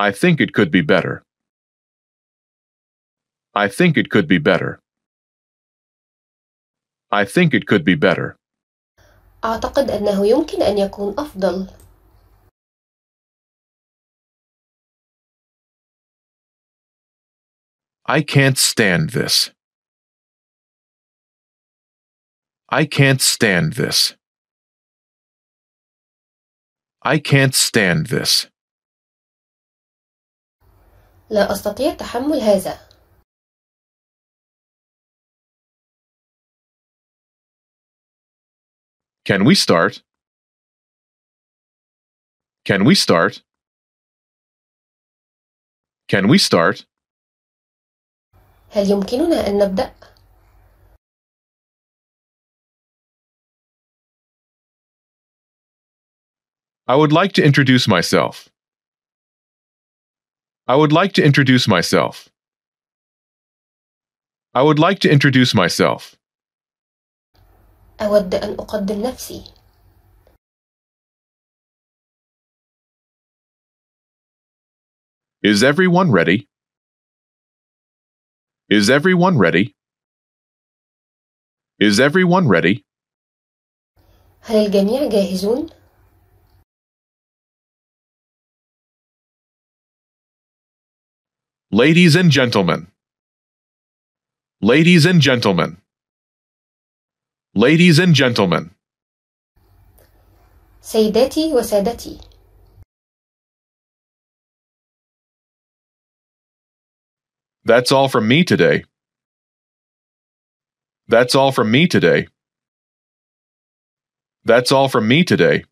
I think it could be better. I think it could be better. I think it could be better. أعتقد أنه يمكن أن يكون أفضل. I can't stand this. I can't stand this. I can't stand this. لا أستطيع تحمل هذا. Can we start? Can we start? Can we start? هل يمكننا أن نبدأ؟ I would like to introduce myself. I would like to introduce myself. I would like to introduce myself. أود أن أقدم نفسي. Is everyone ready? Is everyone ready? Is everyone ready? هل الجميع جاهزون؟ Ladies and gentlemen. Ladies and gentlemen. Ladies and gentlemen. سيداتي وسادتي. That's all from me today. That's all from me today. That's all from me today.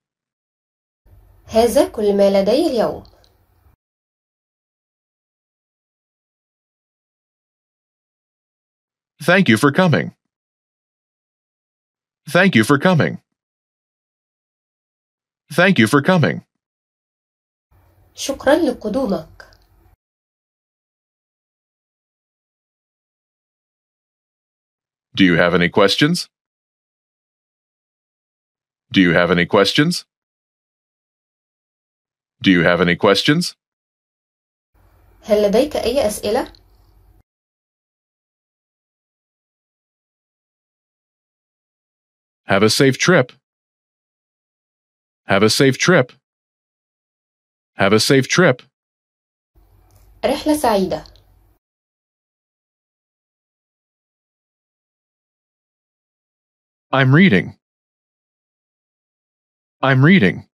هذا كل ما لدي اليوم. Thank you for coming. Thank you for coming. Thank you for coming. شكرا لقدومك. Do you have any questions? Do you have any questions? Do you have any questions? هل لديك أي أسئلة؟ Have a safe trip. Have a safe trip. Have a safe trip. رحلة سعيدة. I'm reading. I'm reading.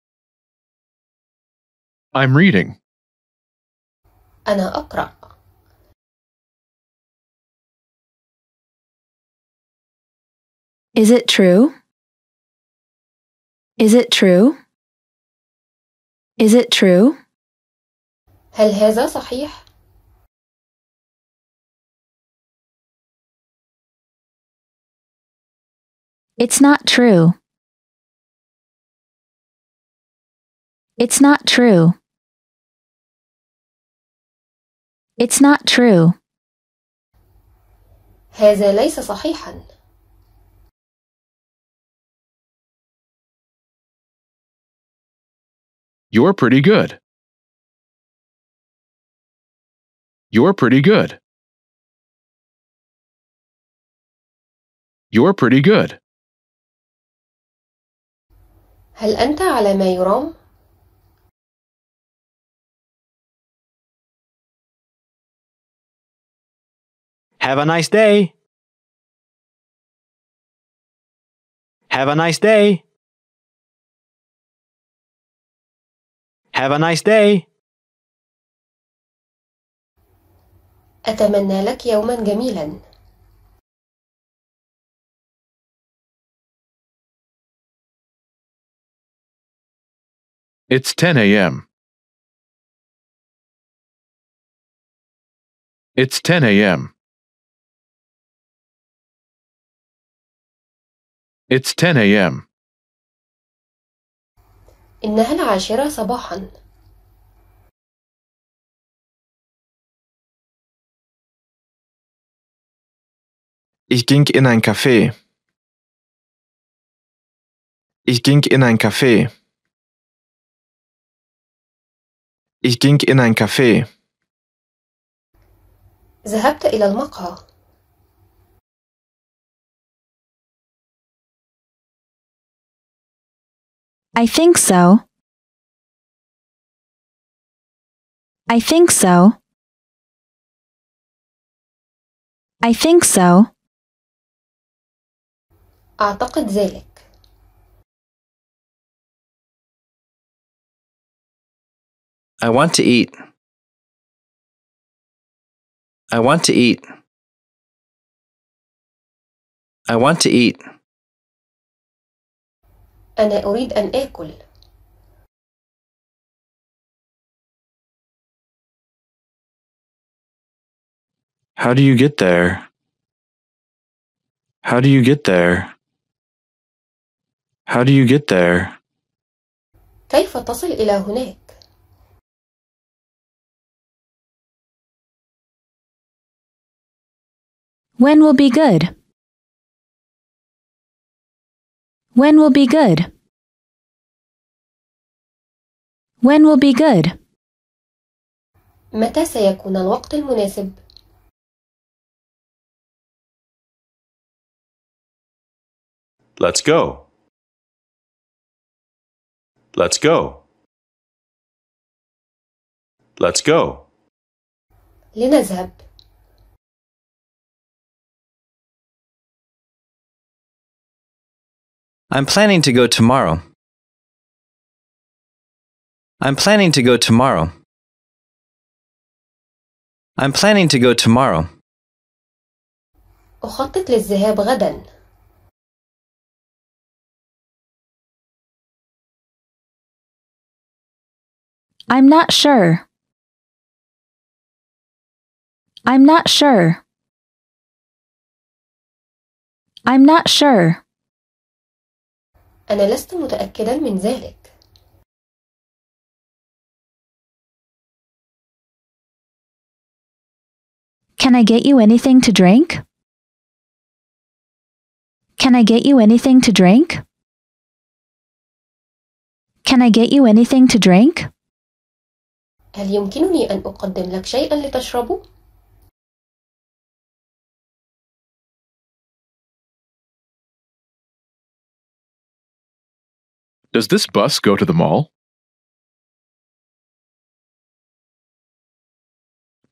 I'm reading. أنا أقرأ. Is it true? Is it true? Is it true? هل هذا صحيح؟ It's not true. It's not true. It's not true. هذا ليس صحيحا. You're pretty good. You're pretty good. You're pretty good. هل أنت على ما يرام؟ Have a nice day. Have a nice day. Have a nice day. أتمنى لك يوما جميلا. It's 10 a.m. It's 10 a.m. It's 10 a.m. إنها العاشرة صباحا. Ich ging in ein Café. Ich ging in ein Café. Ich ging in ein Café. ذهبت إلى المقهى. I think so. I think so. I think so. أعتقد ذلك. I want to eat. I want to eat. I want to eat. أنا أريد أن آكل How do you get there? How do you get there? How do you get there? كيف تصل إلى هناك؟ When will be good? When will be good? When will be good? متى سيكون الوقت المناسب؟ Let's go. Let's go. Let's go. لنذهب. I'm planning to go tomorrow. I'm planning to go tomorrow. I'm planning to go tomorrow. أخطط للذهاب غدا. I'm not sure. I'm not sure. I'm not sure. أنا لست متأكدا من ذلك. Can I get you anything to drink? Can I get you anything to drink? Can I get you anything to drink? هل يمكنني أن أقدم لك شيئا لتشربه؟ Does this bus go to the mall?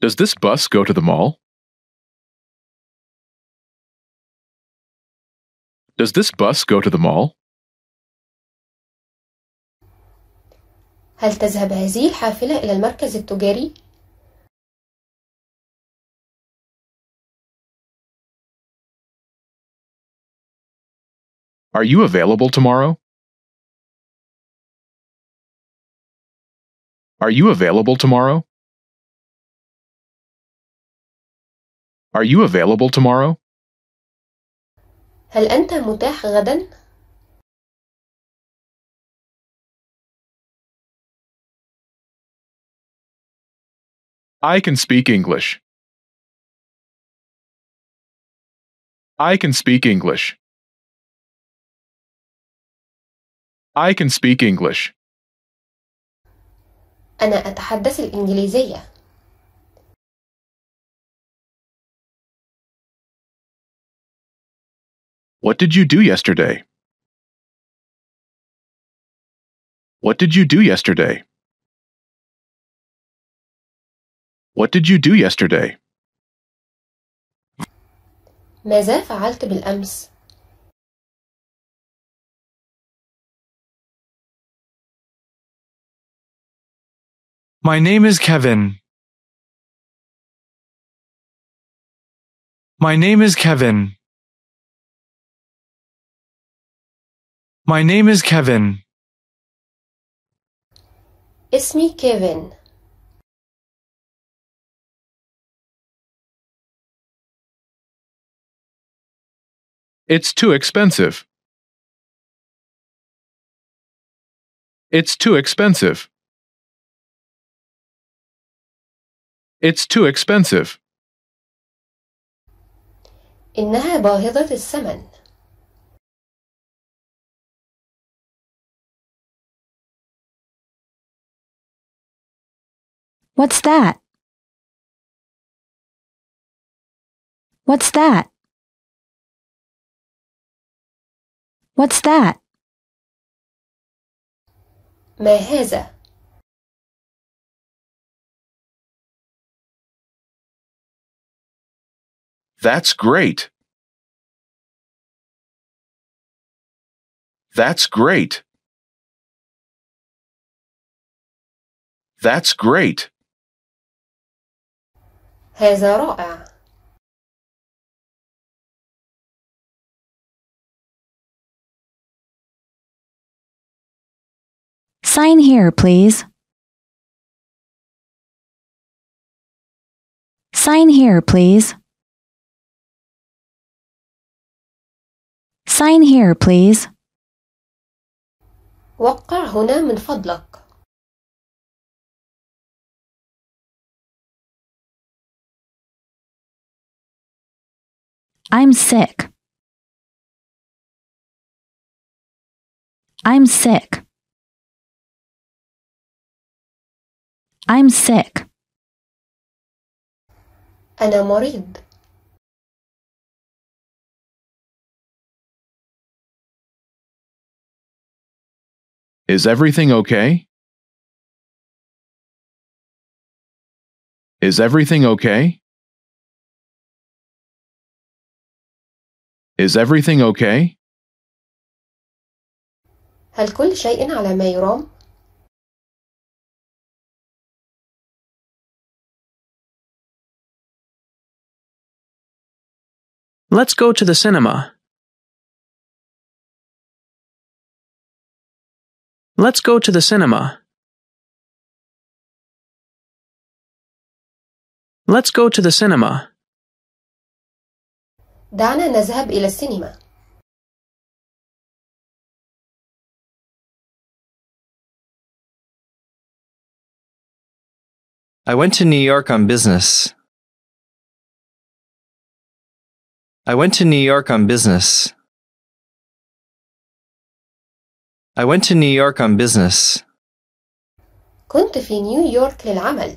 Does this bus go to the mall? Does this bus go to the mall? هل تذهب هذه الحافلة إلى المركز التجاري؟ Are you available tomorrow? Are you available tomorrow? Are you available tomorrow? هل أنت متاح غدا؟ I can speak English. I can speak English. I can speak English. أنا أتحدث الإنجليزية. What did you do yesterday? What did you do yesterday? What did you do yesterday? ماذا فعلت بالأمس؟ My name is Kevin. My name is Kevin. My name is Kevin. İsmi Kevin. It's too expensive. It's too expensive. It's too expensive. إنها باهظة الثمن. What's that? What's that? What's that? ما هذا؟ That's great. That's great. That's great. هذا رائع. Sign here, please. Sign here, please. Sign here, please. وقع هنا من فضلك. I'm sick. I'm sick. I'm sick. أنا مريض. Is everything okay? Is everything okay? Is everything okay? هل كل شيء على ما يرام؟ Let's go to the cinema. Let's go to the cinema. Let's go to the cinema. دعنا نذهب إلى السينما. I went to New York on business. I went to New York on business. I went to New York on business. كنت في نيويورك للعمل.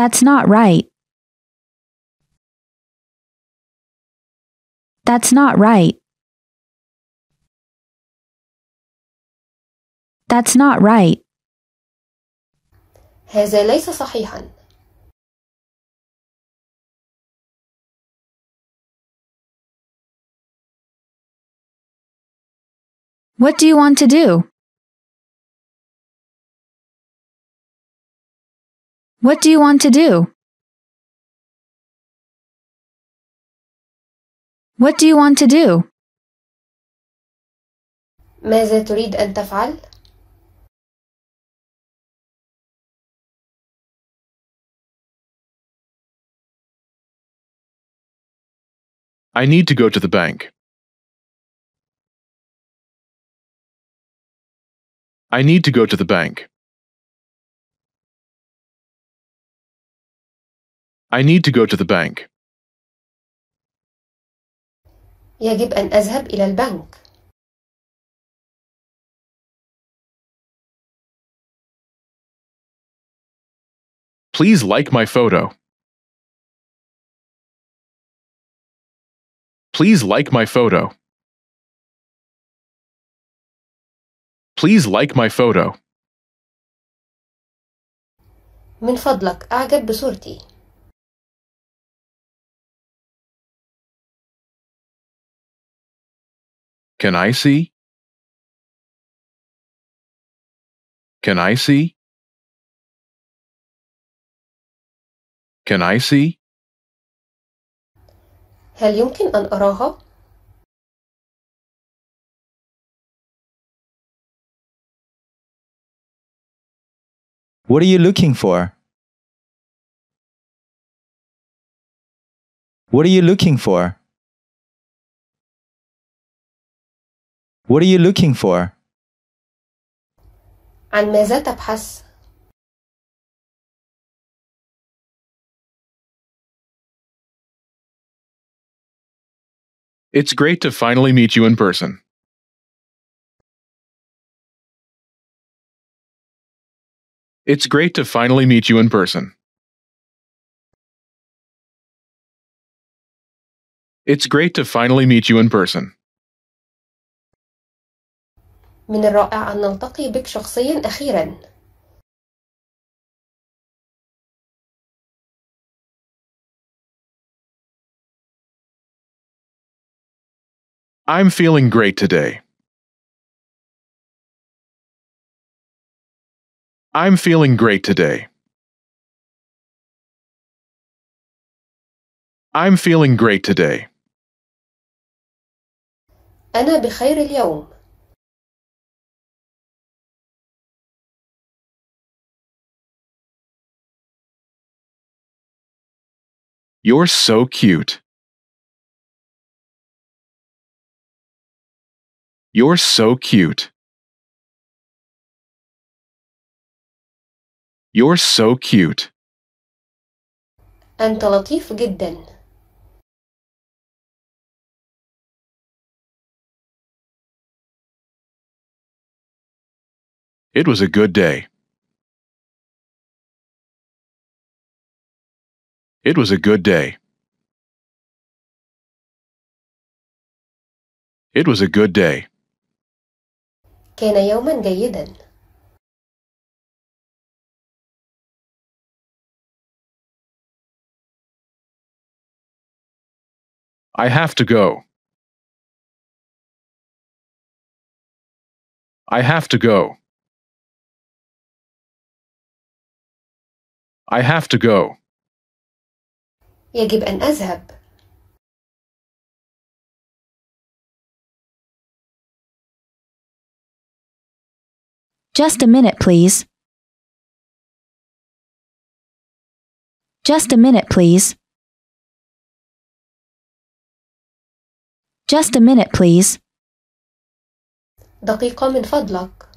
That's not right. That's not right. That's not right. هذا ليس صحيحا. What do you want to do? What do you want to do? What do you want to do? ماذا تريد أن تفعل؟ I need to go to the bank. I need to go to the bank. I need to go to the bank. يجب أن أذهب إلى البنك. Please like my photo. Please like my photo. please like my photo. من فضلك أعجب بصورتي. Can I see? Can I see? Can I see? هل يمكن أن أراها؟ What are you looking for? What are you looking for? What are you looking for? عن ماذا تبحث؟ It's great to finally meet you in person. It's great to finally meet you in person. It's great to finally meet you in person. من الرائع أن نلتقي بك شخصيا أخيرا. I'm feeling great today. I'm feeling great today. I'm feeling great today. أنا بخير اليوم. You're so cute. You're so cute. You're so cute. أنت لطيف جدا. It was a good day. It was a good day. It was a good day. كان يوما جيدا. I have to go. I have to go. I have to go. يجب أن أذهب. Just a minute, please. Just a minute, please. Just a minute, please. دقيقة من فضلك.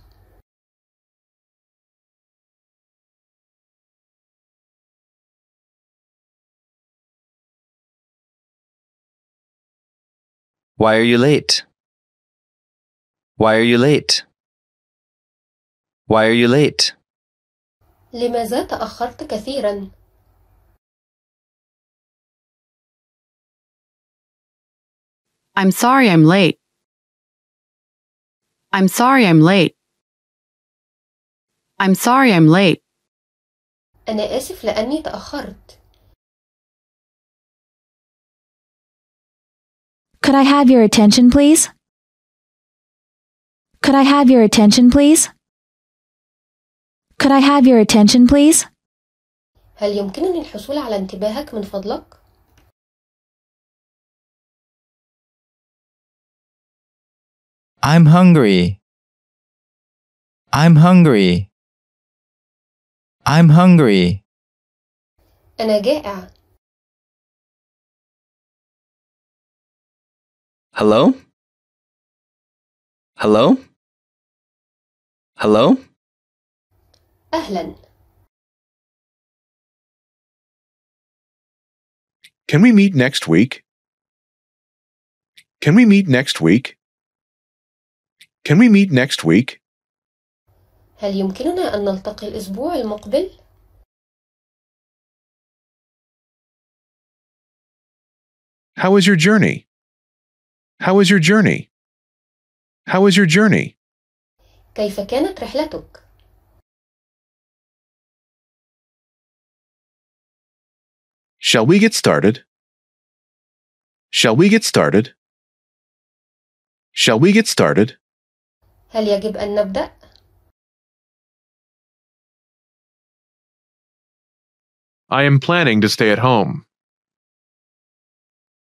Why are you late? Why are you late? Why are you late? لماذا تأخرت كثيرا؟ I'm sorry I'm late. I'm sorry I'm late. I'm sorry I'm late. أنا آسف لأني تأخرت. Could I have your attention, please? Could I have your attention, please? Could I have your attention, please? هل يمكنني الحصول على انتباهك من فضلك؟ I'm hungry. I'm hungry. I'm hungry. أنا جائع. Hello? Hello? Hello? أهلا. Can we meet next week? Can we meet next week? Can we meet next week? هل يمكننا أن نلتقي الأسبوع المقبل؟ How is your journey? How is your journey? How is your journey? كيف كانت رحلتك؟ Shall we get started? Shall we get started? Shall we get started? هل يجب أن نبدأ؟ I am planning to stay at home.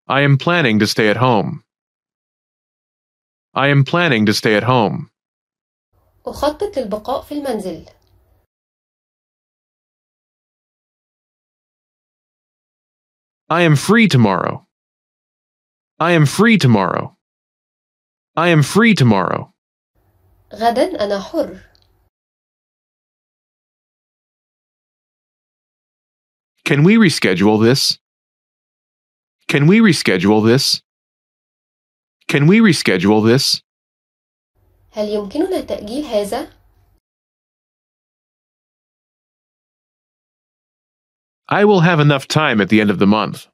I am planning to stay at home. I am planning to stay at home. أخطط للبقاء في المنزل. I am free tomorrow. I am free tomorrow. I am free tomorrow. غدا أنا حر. Can we reschedule this? Can we reschedule this? Can we reschedule this? هل يمكننا تأجيل هذا؟ I will have enough time at the end of the month.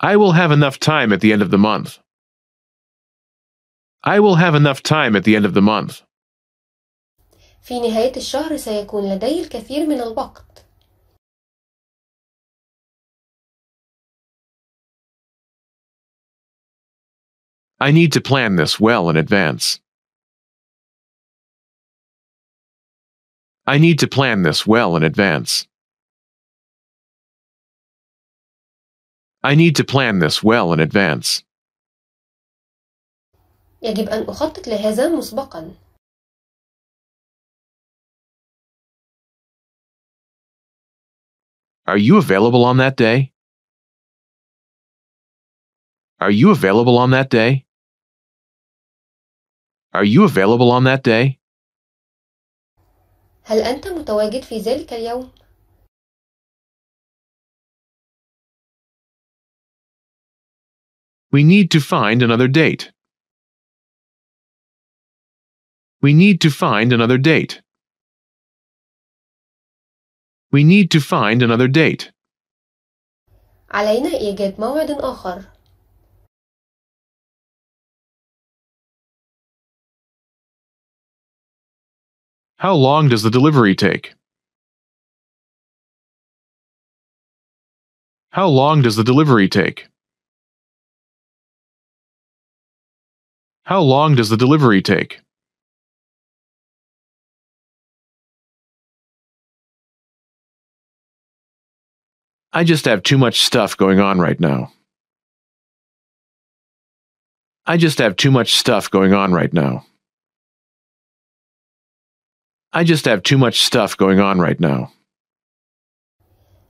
I will have enough time at the end of the month. I will have enough time at the end of the month. في نهاية الشهر سيكون لدي الكثير من الوقت. I need to plan this well in advance. I need to plan this well in advance. I need to plan this well in advance. يجب أن أخطط لهذا مسبقا Are you available on that day? Are you available on that day? Are you available on that day? هل أنت متواجد في ذلك اليوم؟ We need to find another date. We need to find another date. We need to find another date. علينا إيجاد موعد آخر. How long does the delivery take? How long does the delivery take? How long does the delivery take? I just have too much stuff going on right now. I just have too much stuff going on right now. I just have too much stuff going on right now.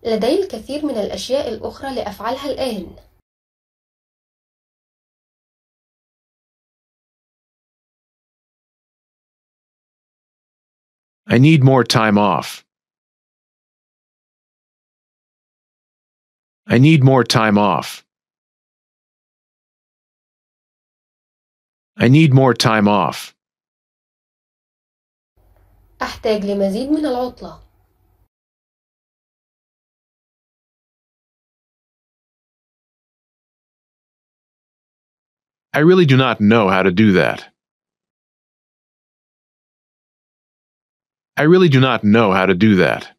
لدي الكثير من الأشياء الأخرى لأفعلها الآن. I need more time off. I need more time off. I need more time off. أحتاج لمزيد من العطلة. I really do not know how to do that. I really do not know how to do that.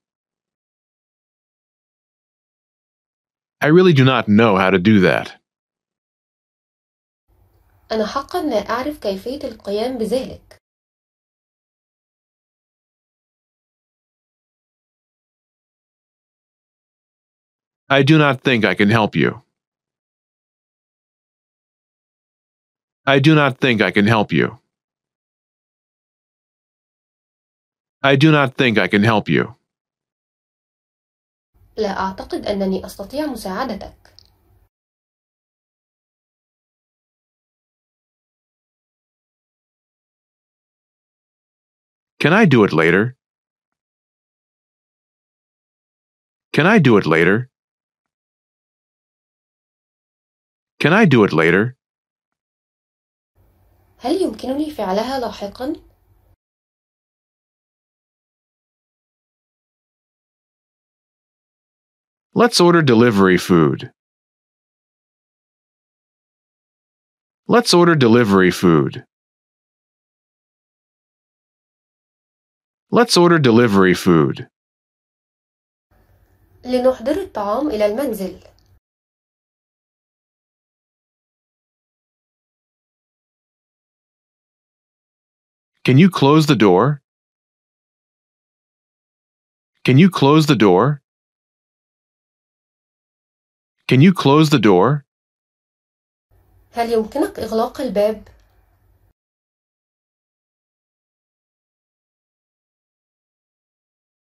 I really do not know how to do that. أنا حقا لا أعرف كيفية القيام بذلك. I do not think I can help you. I do not think I can help you. I do not think I can help you. لا أعتقد أنني أستطيع مساعدتك. Can I do it later? Can I do it later? Can I do it later? هل يمكنني فعلها لاحقا؟ Let's order delivery food. Let's order delivery food. Let's order delivery food. لنحضر الطعام إلى المنزل. Can you close the door? Can you close the door? Can you close the door? هل يمكنك إغلاق الباب؟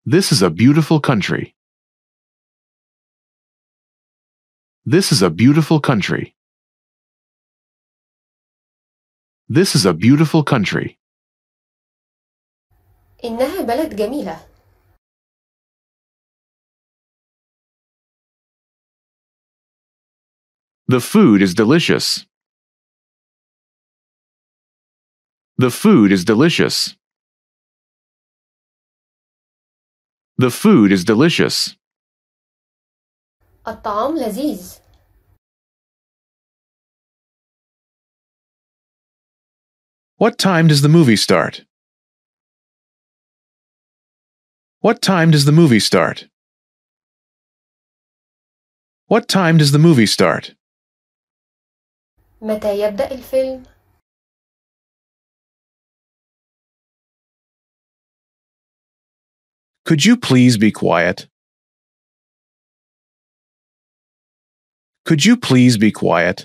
This is a beautiful country. This is a beautiful country. This is a beautiful country. إنها بلد جميلة. The food is delicious. The food is delicious. The food is delicious. الطعام لذيذ. What time does the movie start? What time does the movie start? What time does the movie start? متى يبدأ الفيلم؟ Could you please be quiet? Could you please be quiet?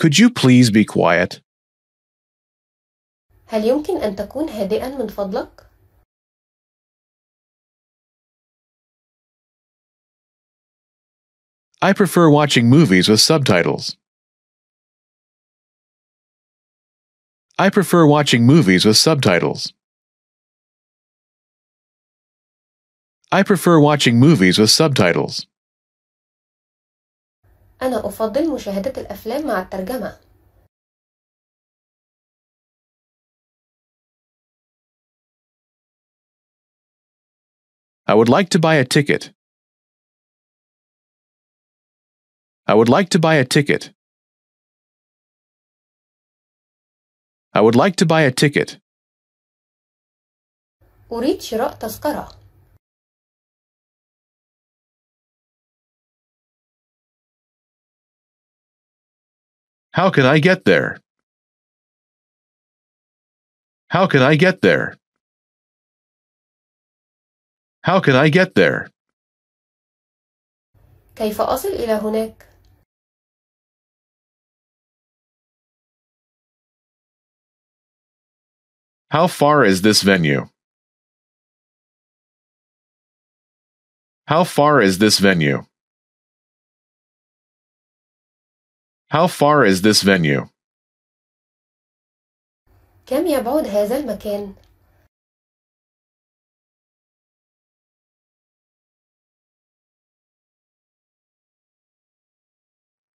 Could you please be quiet? هل يمكن أن تكون هادئا من فضلك؟ I prefer watching movies with subtitles. I prefer watching movies with subtitles. I prefer watching movies with subtitles. أنا أفضل مشاهدة الأفلام مع الترجمة. I would like to buy a ticket. I would like to buy a ticket. I would like to buy a ticket. أريد شراء تذكرة. How can I get there? How can I get there? How can I get there? كيف أصل إلى هناك؟ How far is this venue? How far is this venue? How far is this venue? كم يبعد هذا المكان؟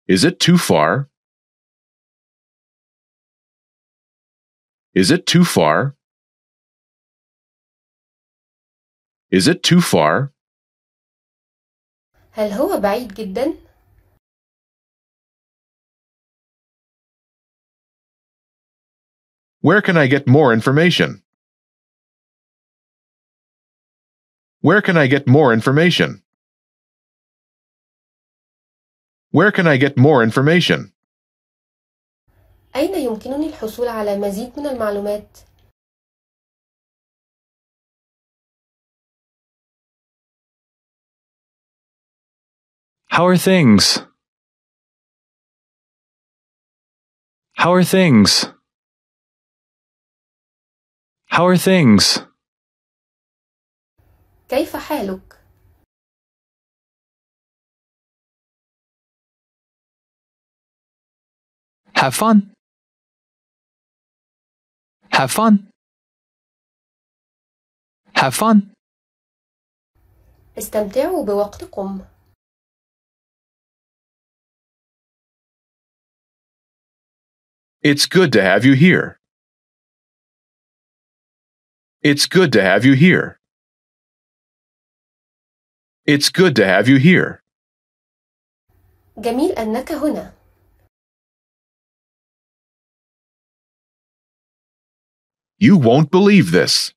Is it too far? Is it too far? Is it too far? هل هو بعيد جدا؟ Where can I get more information? Where can I get more information? Where can I get more information? أين يمكنني الحصول على مزيد من المعلومات؟ How are things? How are things? How are things? كيف حالك؟ Have fun. Have fun. Have fun. استمتعوا بوقتكم. It's good to have you here. It's good to have you here. It's good to have you here. جميل أنك هنا. You won't believe this.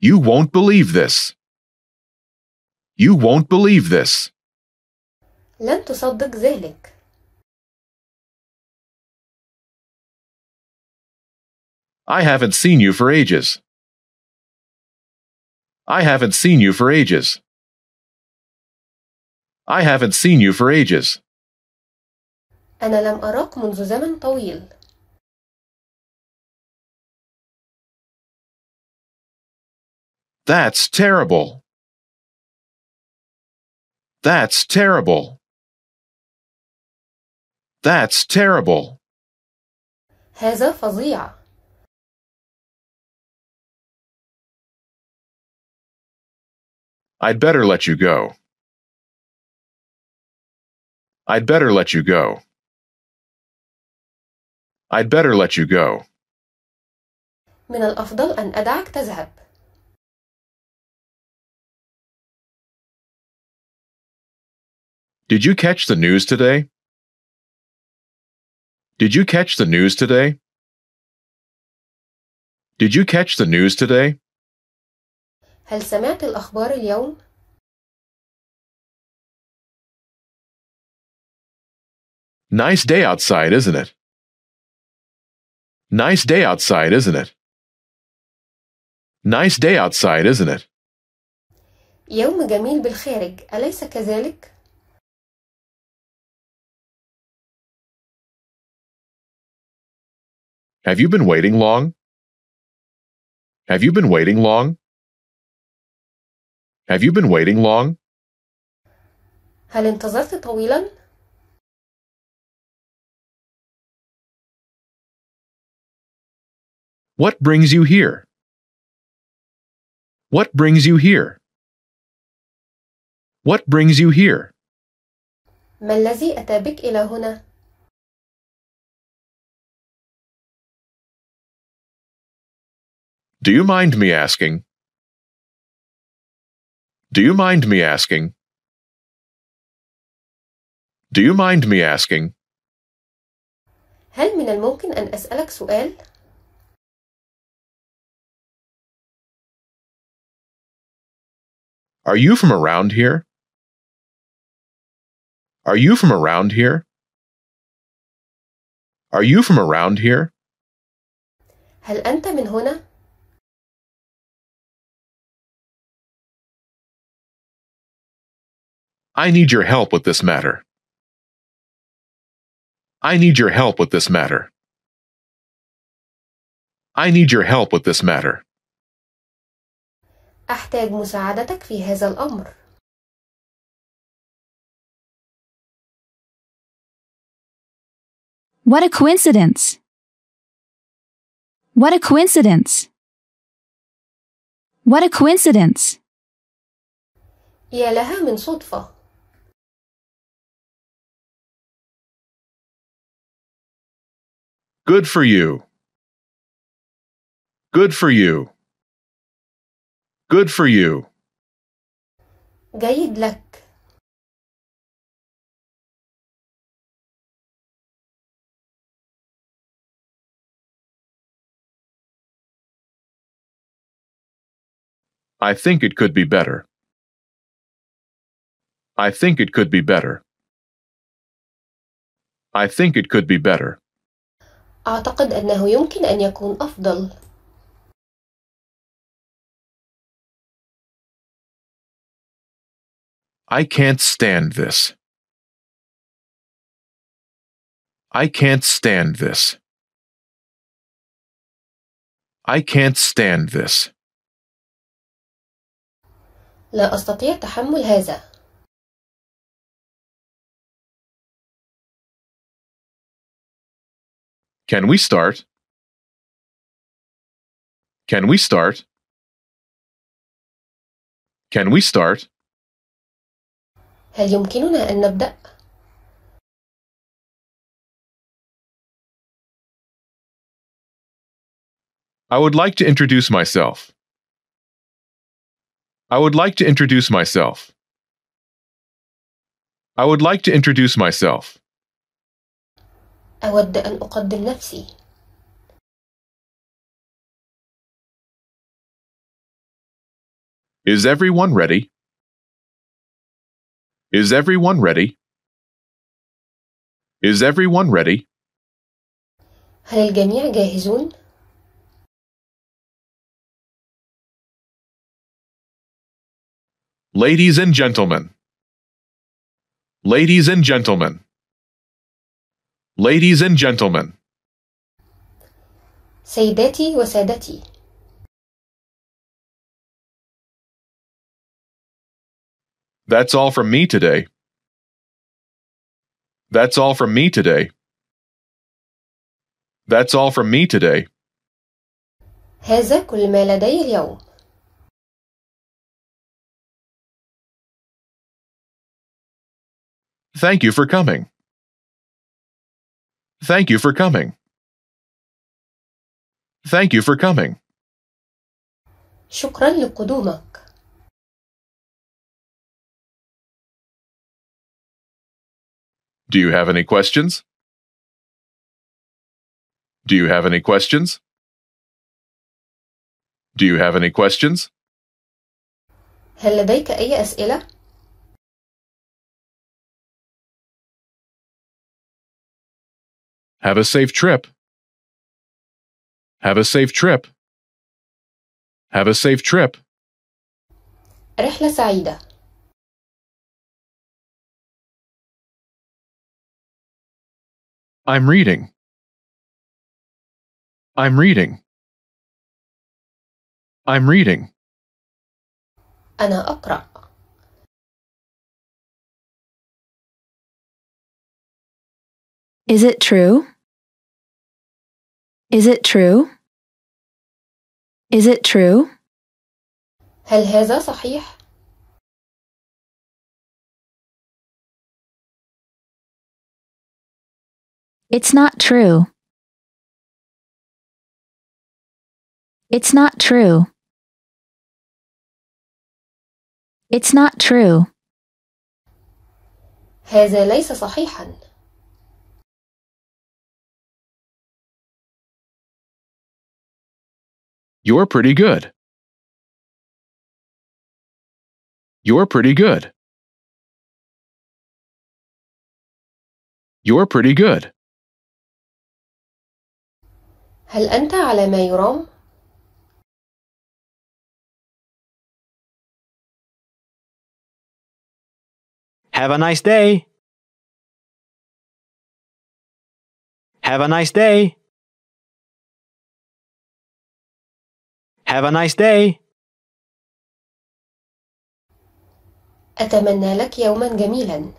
You won't believe this. You won't believe this. لن تصدق ذهنك. I haven't seen you for ages. I haven't seen you for ages. I haven't seen you for ages. أنا لم أراك منذ زمن طويل. That's terrible. That's terrible. That's terrible. هذا فظيع. I'd better let you go. I'd better let you go. I'd better let you go. من الأفضل أن أدعك تذهب. Did you catch the news today? Did you catch the news today? Did you catch the news today? هل سمعت الأخبار اليوم؟ Nice day outside, isn't it? Nice day outside, isn't it? Nice day outside, isn't it? يوم جميل بالخارج، أليس كذلك؟ Have you been waiting long? Have you been waiting long? Have you been waiting long? هل انتظرت طويلا؟ What brings you here? What brings you here? What brings you here? ما الذي أتى بك إلى هنا؟ Do you mind me asking? Do you mind me asking? Do you mind me asking? هل من الممكن أن أسألك سؤال؟ Are you from around here? Are you from around here? Are you from around here? هل أنت من هنا؟ I need your help with this matter. I need your help with this matter. I need your help with this matter. أحتاج مساعدتك في هذا الأمر. What a coincidence! What a coincidence! What a coincidence! يا لها من صدفة. Good for you. Good for you. Good for you. جيد لك. I think it could be better. I think it could be better. I think it could be better. أعتقد أنه يمكن أن يكون أفضل. I can't stand this. I can't stand this. I can't stand this. لا أستطيع تحمل هذا. Can we start? Can we start? Can we start? هل يمكننا أن نبدأ؟ I would like to introduce myself. I would like to introduce myself. I would like to introduce myself. أود أن أقدم نفسي Is everyone ready? Is everyone ready? Is everyone ready? هل الجميع جاهزون؟ Ladies and gentlemen. Ladies and gentlemen. Ladies and gentlemen. سيداتي وسادتي. That's all from me today. That's all from me today. That's all from me today. هذا كل ما لدي اليوم. Thank you for coming. Thank you for coming. Thank you for coming. شكرا لقدومك. Do you have any questions? Do you have any questions? Do you have any questions? هل لديك أي أسئلة؟ Have a safe trip. Have a safe trip. Have a safe trip. رحلة سعيدة. I'm reading. I'm reading. I'm reading. أنا أقرأ. Is it true? Is it true? Is it true? هل هذا صحيح؟ It's not true. It's not true. It's not true. هذا ليس صحيحا. You're pretty good. You're pretty good. You're pretty good. هل أنت على ما يرام؟ Have a nice day. Have a nice day. Have a nice day! أتمنى لك يوما جميلا.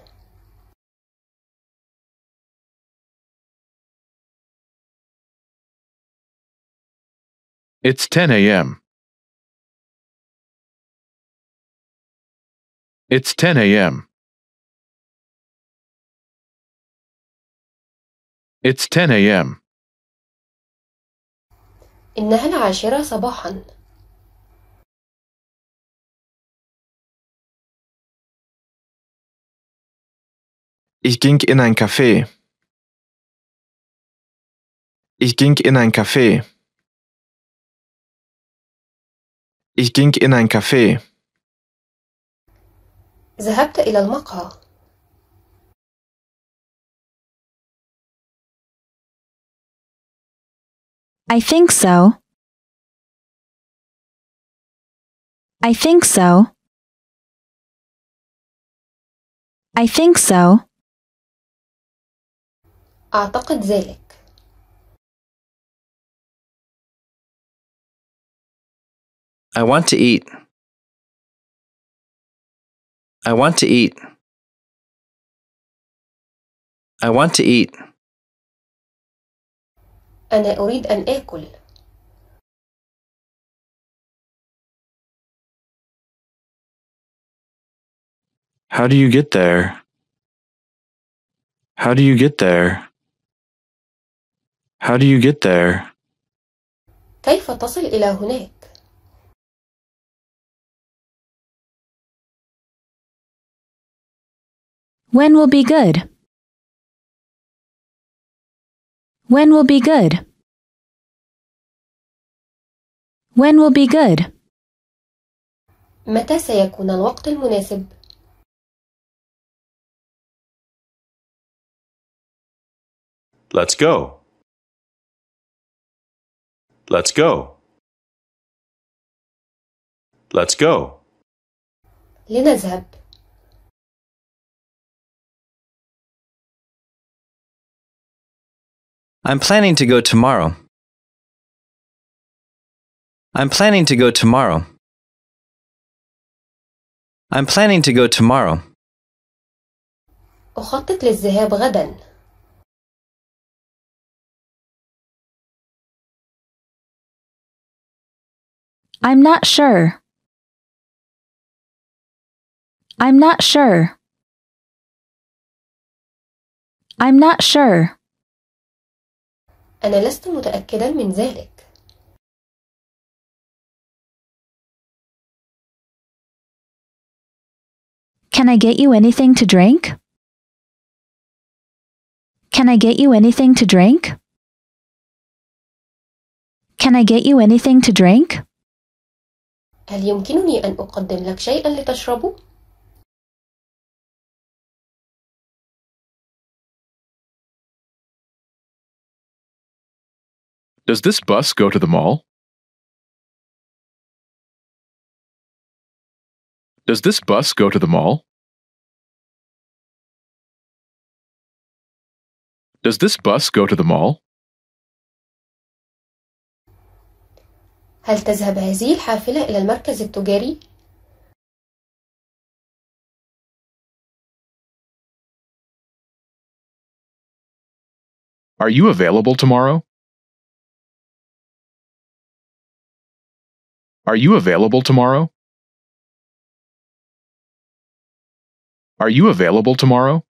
It's 10 a.m. It's 10 a.m. It's 10 a.m. إنها العاشرة صباحا. Ich ging in ein Café. Ich ging in ein Café. Ich ging in ein Café. ذهبت إلى المقهى. I think so. I think so. I think so. أعتقد ذلك. I want to eat. I want to eat. I want to eat. أنا أريد أن آكل. How do you get there? How do you get there? How do you get there? كيف تصل إلى هناك؟ When will be good? When will be good? When will be good? متى سيكون الوقت المناسب؟ Let's go. Let's go. Let's go. لنذهب. I'm planning to go tomorrow. I'm planning to go tomorrow. I'm planning to go tomorrow. أخطط للذهاب غدا. I'm not sure. I'm not sure. I'm not sure. أنا لست متأكدا من ذلك. Can I get you anything to drink? Can I get you anything to drink? Can I get you anything to drink? هل يمكنني أن أقدم لك شيئا لتشربه؟ Does this bus go to the mall? Does this bus go to the mall? Does this bus go to the mall? هل تذهب هذه الحافلة إلى المركز التجاري؟ Are you available tomorrow? Are you available tomorrow? Are you available tomorrow?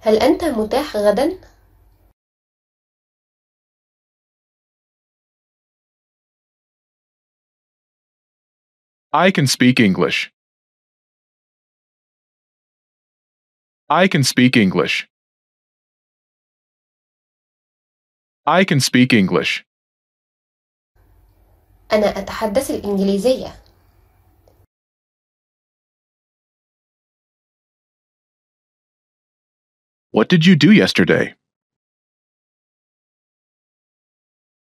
هل أنت متاح غدا؟ I can speak English. I can speak English. I can speak English. أنا أتحدث الإنجليزية. What did you do yesterday?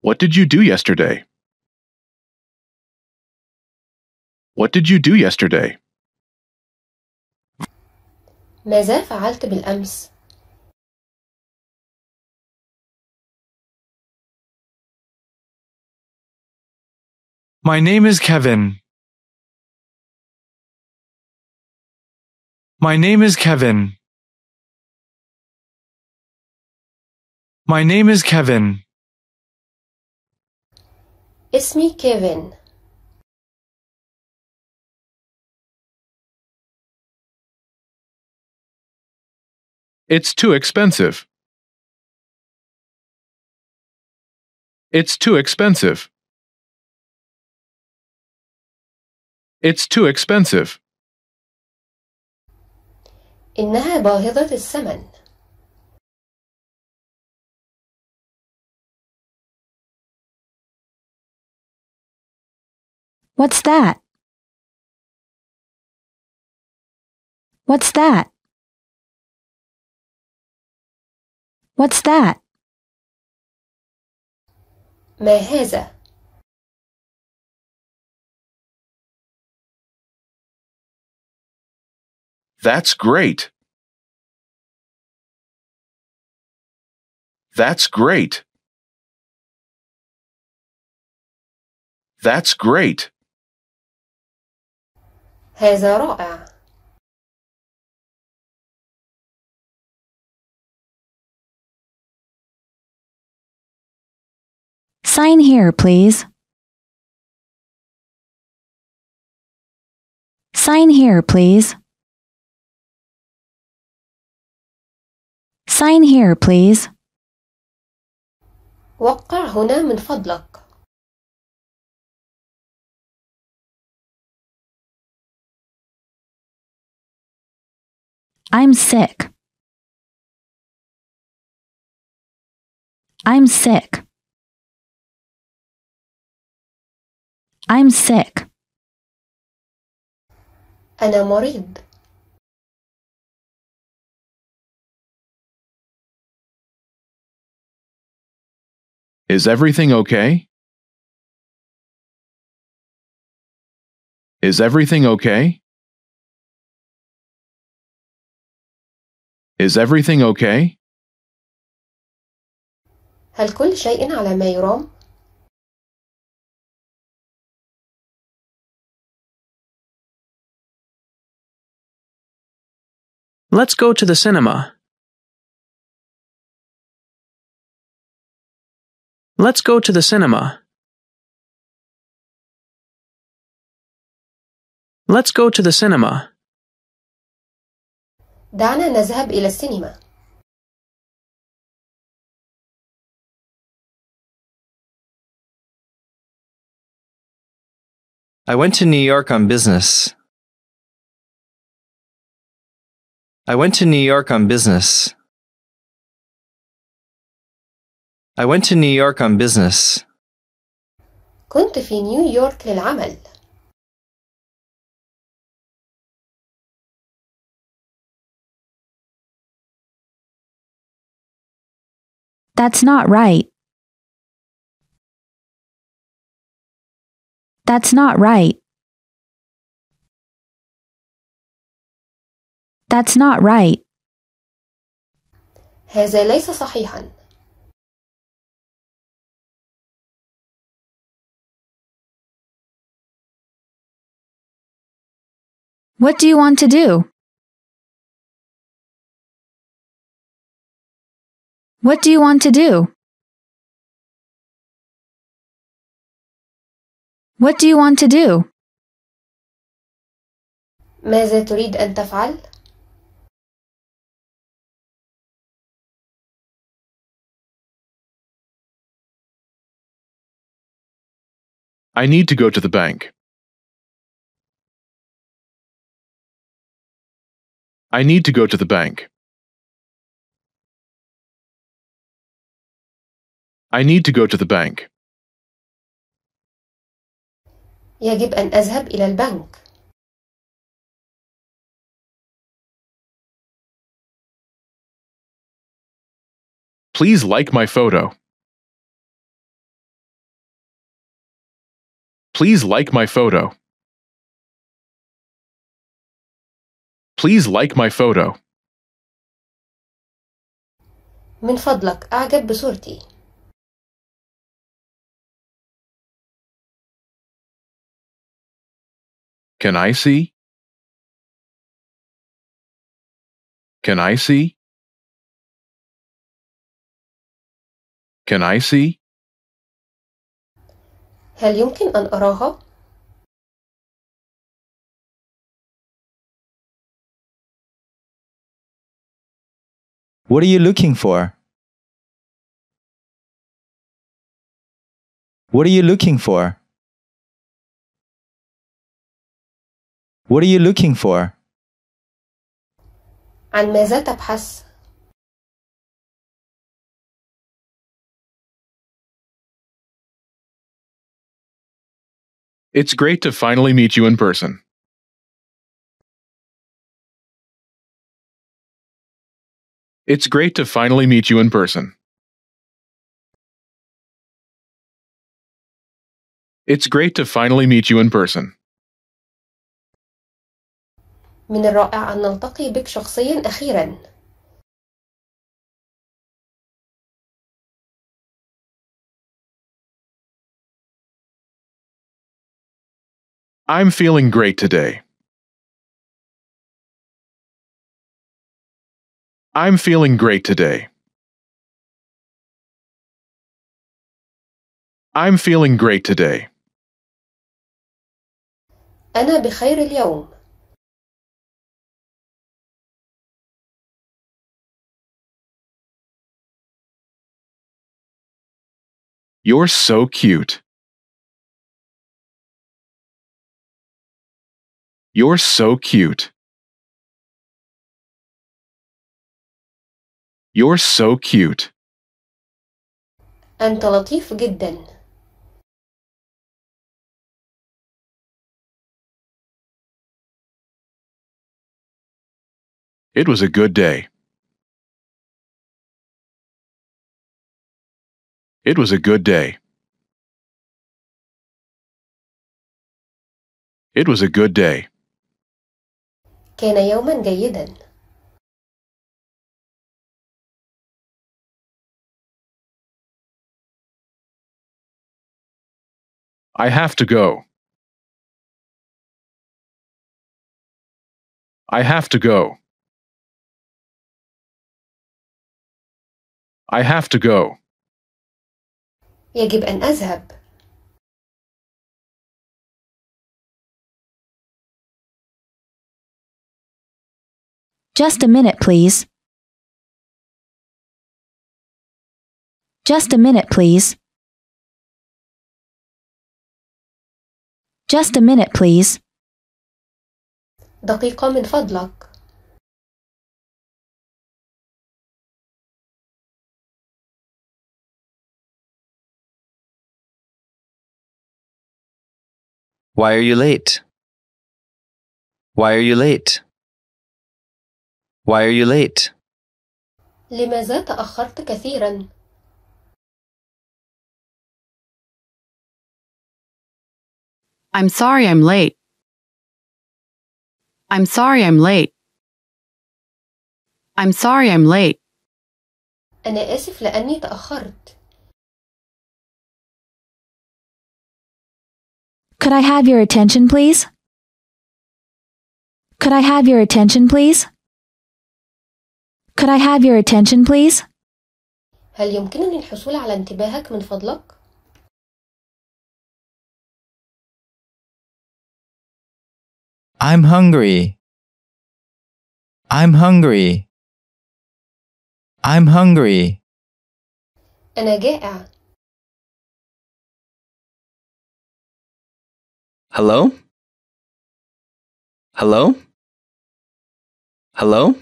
What did you do yesterday? What did you do yesterday? ماذا فعلت بالأمس؟ My name is Kevin. My name is Kevin. My name is Kevin. It's me, Kevin. It's too expensive. It's too expensive. It's too expensive. إنها باهظة الثمن. What's that? What's that? What's that? ما هذا؟ That's great. That's great. That's great. هذا رائع. Sign here, please. Sign here, please. Sign here, please. وقع هنا من فضلك. I'm sick. I'm sick. I'm sick. أنا مريض. Is everything okay? Is everything okay? Is everything okay? هل كل شيء على ما يرام؟ Let's go to the cinema. Let's go to the cinema. Let's go to the cinema. دعنا نذهب إلى السينما. I went to New York on business. I went to New York on business. I went to New York on business. كنت في نيويورك للعمل. That's not right. That's not right. That's not right. هذا ليس صحيحا. What do you want to do? What do you want to do? What do you want to do? ماذا تريد أن تفعل؟ I need to go to the bank. I need to go to the bank. I need to go to the bank. يجب أن أذهب إلى البنك. Please like my photo. Please like my photo. Please like my photo. من فضلك أعجب بصورتي. Can I see? Can I see? Can I see? هل يمكن أن أراها؟ What are you looking for? What are you looking for? What are you looking for? عن ماذا تبحث؟ It's great to finally meet you in person. It's great to finally meet you in person. It's great to finally meet you in person. من الرائع أن نلتقي بك شخصيا أخيرا. I'm feeling great today. I'm feeling great today. I'm feeling great today. أنا بخير اليوم. You're so cute. You're so cute. You're so cute. أنت لطيف جدا. It was a good day. It was a good day. It was a good day. كان يوما جيدا. I have to go. I have to go. I have to go. يجب أن أذهب. Just a minute, please. Just a minute, please. Just a minute, please. دقيقة من فضلك. Why are you late? Why are you late? Why are you late? لماذا تأخرت كثيرا؟ I'm sorry I'm late. I'm sorry I'm late. I'm sorry I'm late. أنا آسف لأني تأخرت. Could I have your attention, please? Could I have your attention, please? Could I have your attention, please? هل يمكنني الحصول على انتباهك من فضلك؟ I'm hungry. I'm hungry. I'm hungry. أنا جائع. Hello? Hello? Hello?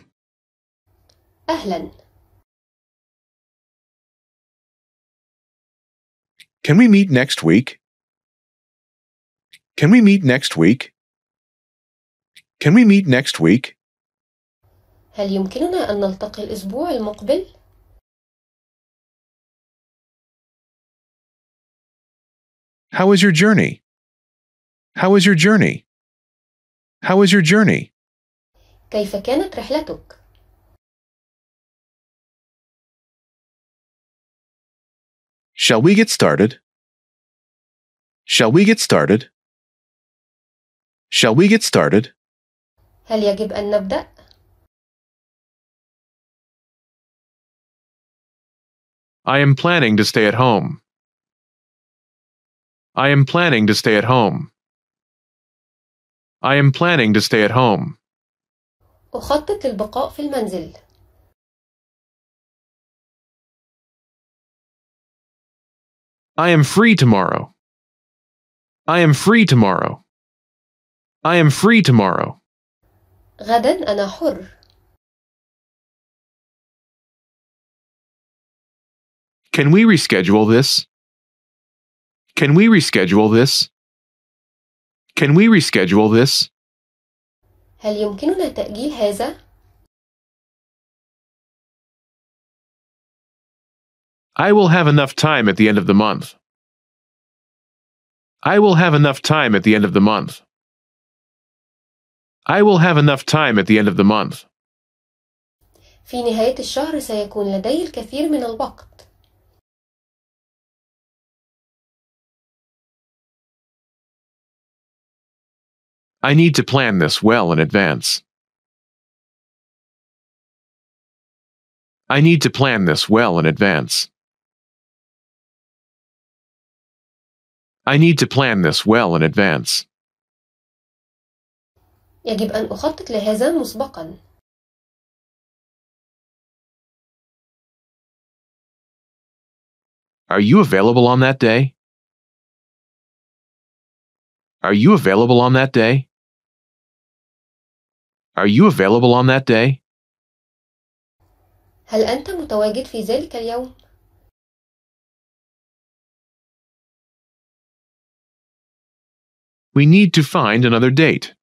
أهلا. Can we meet next week? Can we meet next week? Can we meet next week? هل يمكننا أن نلتقي الأسبوع المقبل؟ How was your journey? How was your journey? How was your journey? كيف كانت رحلتك؟ Shall we get started? Shall we get started? Shall we get started? هل يجب أن نبدأ؟ I am planning to stay at home. I am planning to stay at home. I am planning to stay at home. أخطط للبقاء في المنزل. I am free tomorrow. I am free tomorrow. I am free tomorrow. غدا أنا حر. Can we reschedule this? Can we reschedule this? Can we reschedule this? هل يمكننا تأجيل هذا؟ I will have enough time at the end of the month. I will have enough time at the end of the month. I will have enough time at the end of the month. في نهاية الشهر سيكون لدي الكثير من الوقت. I need to plan this well in advance. I need to plan this well in advance. I need to plan this well in advance. يجب أن أخطط لهذا مسبقا Are you available on that day? Are you available on that day? Are you available on that day? هل أنت متواجد في ذلك اليوم؟ We need to find another date.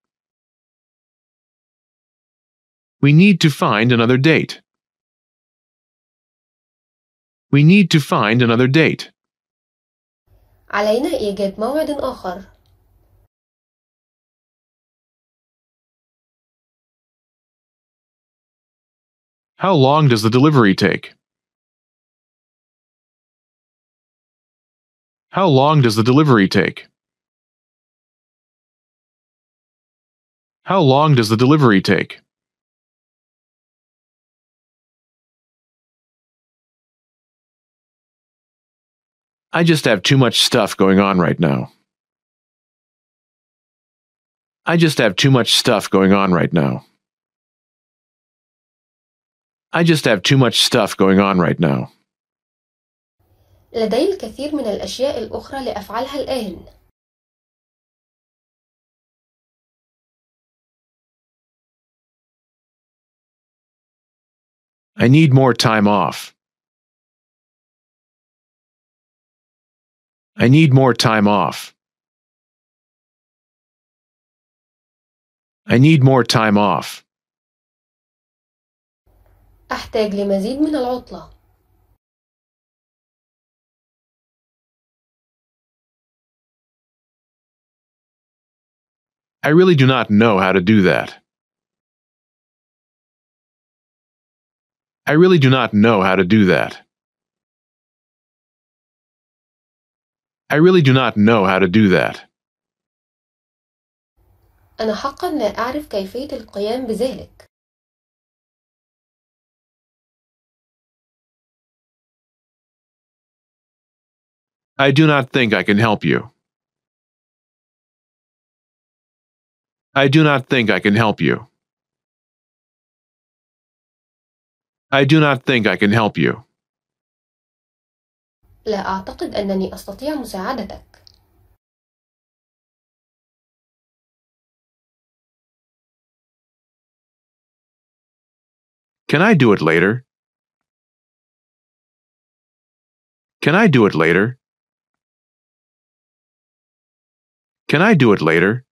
We need to find another date. We need to find another date. علينا إيجاد موعد آخر. How long does the delivery take? How long does the delivery take? How long does the delivery take? I just have too much stuff going on right now. I just have too much stuff going on right now. I just have too much stuff going on right now. لدي الكثير من الأشياء الأخرى لأفعلها الآن. I need more time off. I need more time off. I need more time off. أحتاج لمزيد من العطلة. I really do not know how to do that. I really do not know how to do that. I really do not know how to do that. أنا حقا لا أعرف كيفية القيام بذلك. I do not think I can help you. I do not think I can help you. I do not think I can help you. لا أعتقد أنني أستطيع مساعدتك. Can I do it later? Can I do it later? Can I do it later?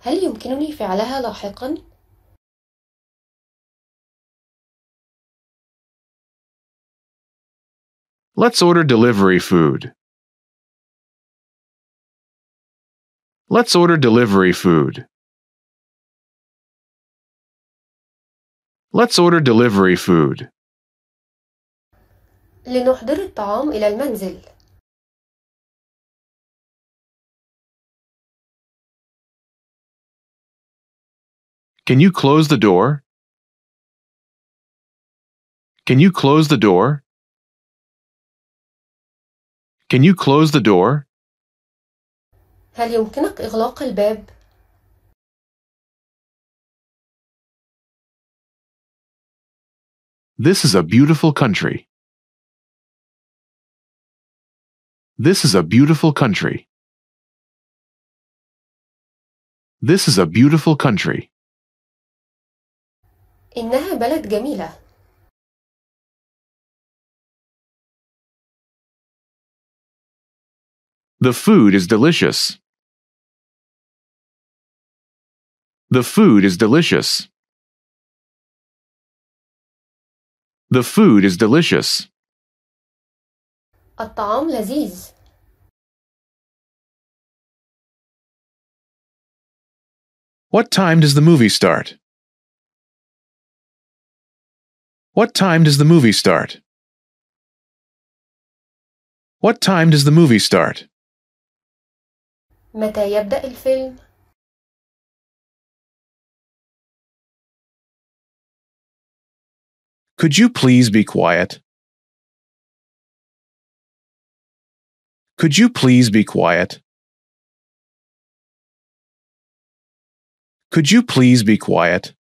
هل يمكنني فعلها لاحقا؟ Let's order delivery food. Let's order delivery food. Let's order delivery food. لنحضر الطعام إلى المنزل. Can you close the door? Can you close the door? Can you close the door? هل يمكنك إغلاق الباب؟ This is a beautiful country. This is a beautiful country. This is a beautiful country. إنها بلد جميلة. The food is delicious. The food is delicious. The food is delicious. الطعام لذيذ. What time does the movie start? What time does the movie start? What time does the movie start? متى يبدأ الفيلم؟ Could you please be quiet? Could you please be quiet? Could you please be quiet?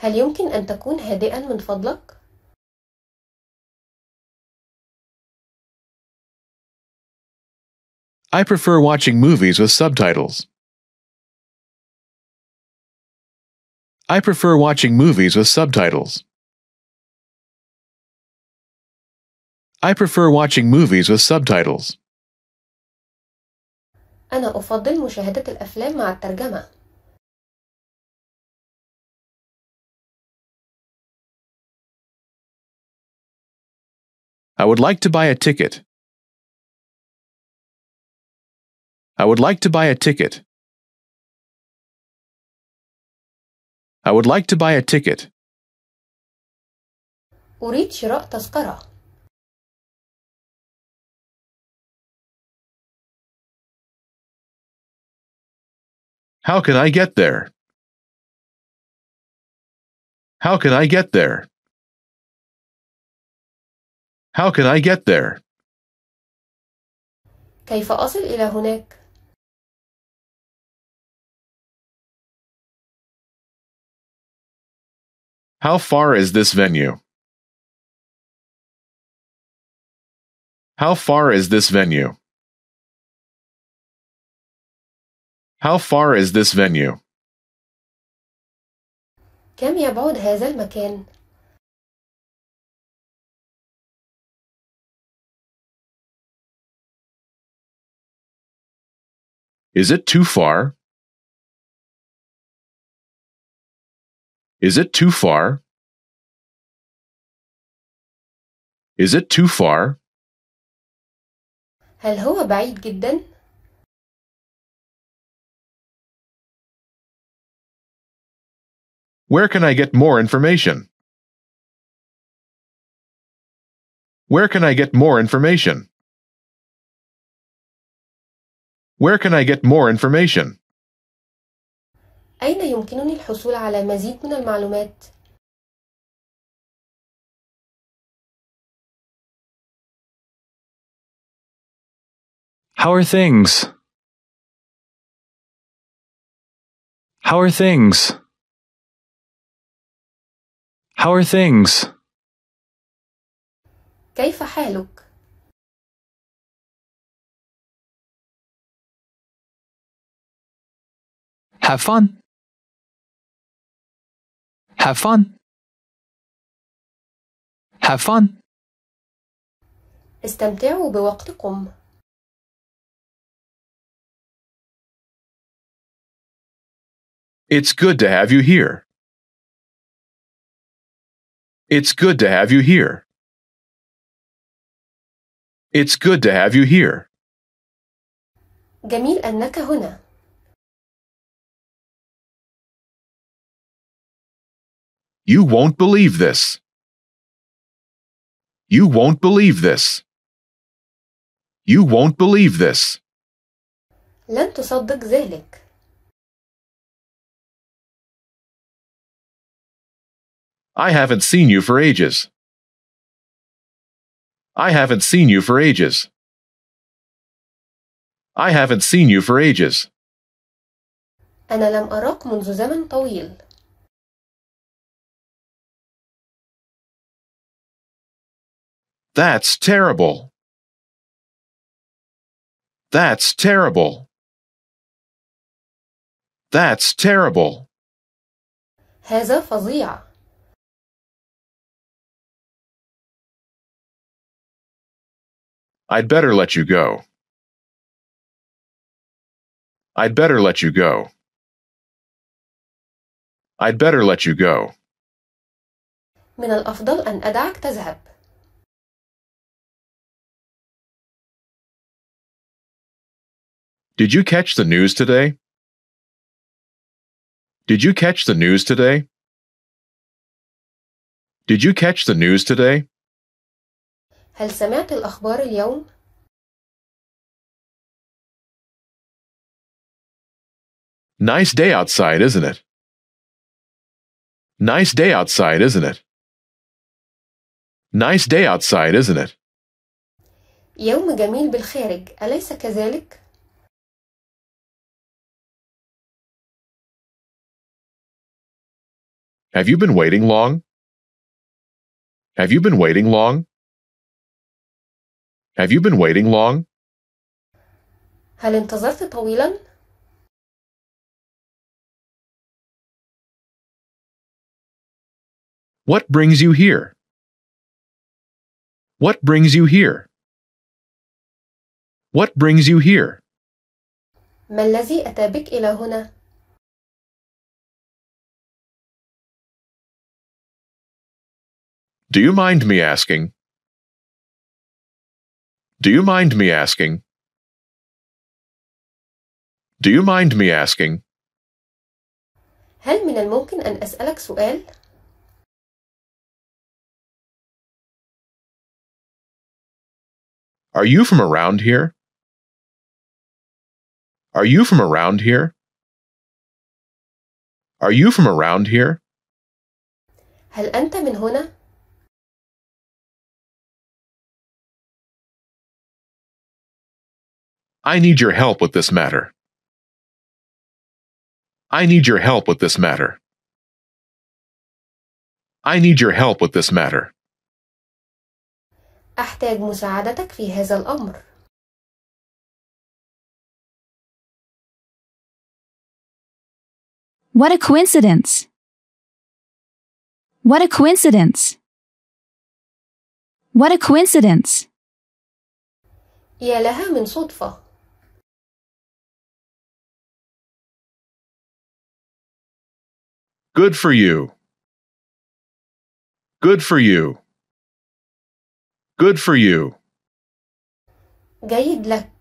هل يمكن أن تكون هادئا من فضلك؟ I prefer watching movies with subtitles. I prefer watching movies with subtitles. I prefer watching movies with subtitles. أنا أفضل مشاهدة الأفلام مع الترجمة. I would like to buy a ticket. I would like to buy a ticket. I would like to buy a ticket. أريد شراء تذكرة. How can I get there? How can I get there? How can I get there? كيف أصل إلى هناك؟ How far is this venue? How far is this venue? How far is this venue? كم يبعد هذا المكان؟ Is it too far? Is it too far? Is it too far? هل هو بعيد جدا؟ Where can I get more information? Where can I get more information? Where can I get more information? أين يمكنني الحصول على مزيد من المعلومات؟ How are things? How are things? How are things? كيف حالك؟ Have fun. Have fun. Have fun. استمتعوا بوقتكم. It's good to have you here. It's good to have you here. It's good to have you here. جميل أنك هنا. You won't believe this. You won't believe this. You won't believe this. لن تصدق ذلك. I haven't seen you for ages. I haven't seen you for ages. I haven't seen you for ages. أنا لم أراك منذ زمن طويل. That's terrible. That's terrible. That's terrible. هذا فظيع. I'd better let you go. I'd better let you go. I'd better let you go. من الأفضل أن أدعك تذهب. Did you catch the news today? Did you catch the news today? Did you catch the news today? هل سمعت الأخبار اليوم؟ Nice day outside, isn't it? Nice day outside, isn't it? Nice day outside, isn't it? يوم جميل بالخارج، أليس كذلك؟ Have you been waiting long? Have you been waiting long? Have you been waiting long? هل انتظرت طويلا؟ What brings you here? What brings you here? What brings you here? ما الذي أتى بك إلى هنا؟ Do you mind me asking? Do you mind me asking? Do you mind me asking? هل من الممكن أن أسألك سؤال؟ Are you from around here? Are you from around here? Are you from around here? هل أنت من هنا؟ I need your help with this matter. I need your help with this matter. I need your help with this matter. أحتاج مساعدتك في هذا الأمر. What a coincidence! What a coincidence! What a coincidence! يا لها من صدفة! Good for you. Good for you. Good for you. جيد لك.